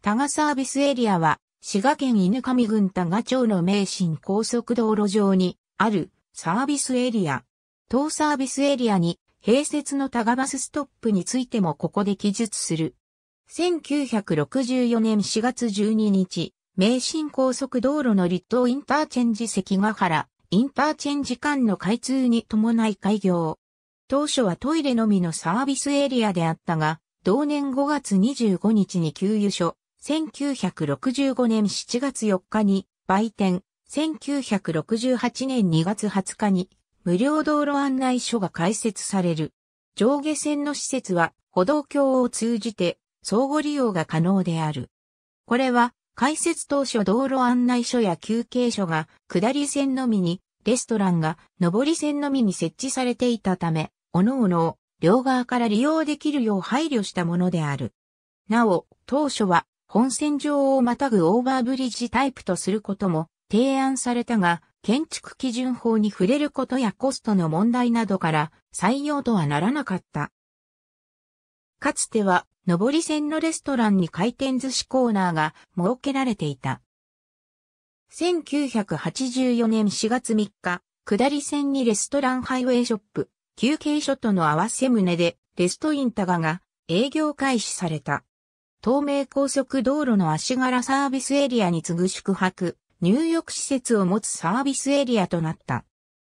多賀サービスエリアは、滋賀県犬上郡多賀町の名神高速道路上にあるサービスエリア。当サービスエリアに併設の多賀バスストップについてもここで記述する。1964年4月12日、名神高速道路の立東インターチェンジ関ヶ原、インターチェンジ間の開通に伴い開業。当初はトイレのみのサービスエリアであったが、同年5月25日に給油所、1965年7月4日に売店、1968年2月20日に無料道路案内所が開設される。上下線の施設は歩道橋を通じて相互利用が可能である。これは開設当初道路案内所や休憩所が下り線のみに、レストランが上り線のみに設置されていたため、おのおの両側から利用できるよう配慮したものである。なお、当初は本線上をまたぐオーバーブリッジタイプとすることも提案されたが、建築基準法に触れることやコストの問題などから採用とはならなかった。かつては、上り線のレストランに回転寿司コーナーが設けられていた。1984年4月3日、下り線にレストランハイウェイショップ、休憩所との合わせ棟で、レストインタガが営業開始された。東名高速道路の足柄サービスエリアに次ぐ宿泊、入浴施設を持つサービスエリアとなった。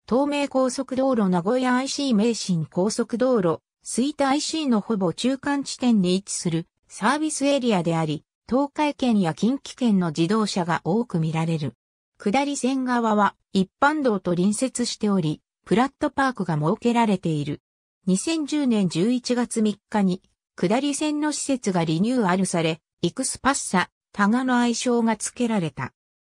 東名高速道路名古屋 IC 名神高速道路、水田 IC のほぼ中間地点に位置するサービスエリアであり、東海圏や近畿圏の自動車が多く見られる。下り線側は一般道と隣接しており、フラットパークが設けられている。2010年11月3日に下り線の施設がリニューアルされ、イクスパッサ、タガの愛称が付けられた。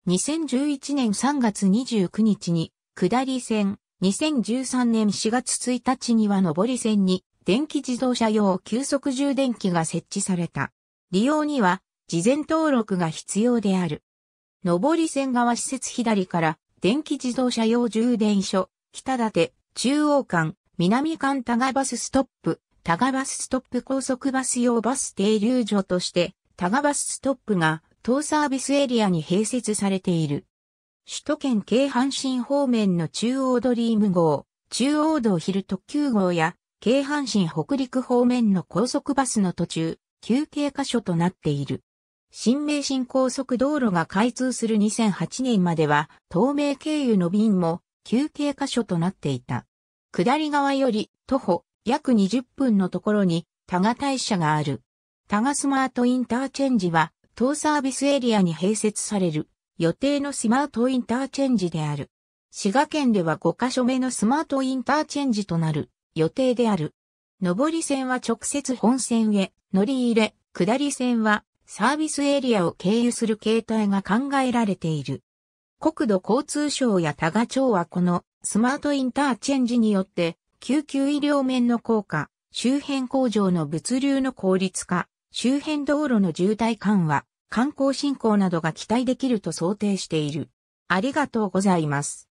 2011年3月29日に下り線、2013年4月1日には上り線に電気自動車用急速充電器が設置された。利用には事前登録が必要である。上り線側施設左から電気自動車用充電所、北立、中央間、南間タガバスストップ、タガバスストップ高速バス用バス停留所として、タガバスストップが当サービスエリアに併設されている。首都圏京阪神方面の中央ドリーム号、中央道ヒル特急号や、京阪神北陸方面の高速バスの途中、休憩箇所となっている。新名神高速道路が開通する2008年までは、東名経由の便も休憩箇所となっていた。下り側より徒歩約20分のところに多賀大社がある。多賀スマートインターチェンジは当サービスエリアに併設される予定のスマートインターチェンジである。滋賀県では5カ所目のスマートインターチェンジとなる予定である。上り線は直接本線へ乗り入れ、下り線はサービスエリアを経由する形態が考えられている。国土交通省や多賀町はこのスマートインターチェンジによって救急医療面の効果、周辺工場の物流の効率化、周辺道路の渋滞緩和、観光振興などが期待できると想定している。ありがとうございます。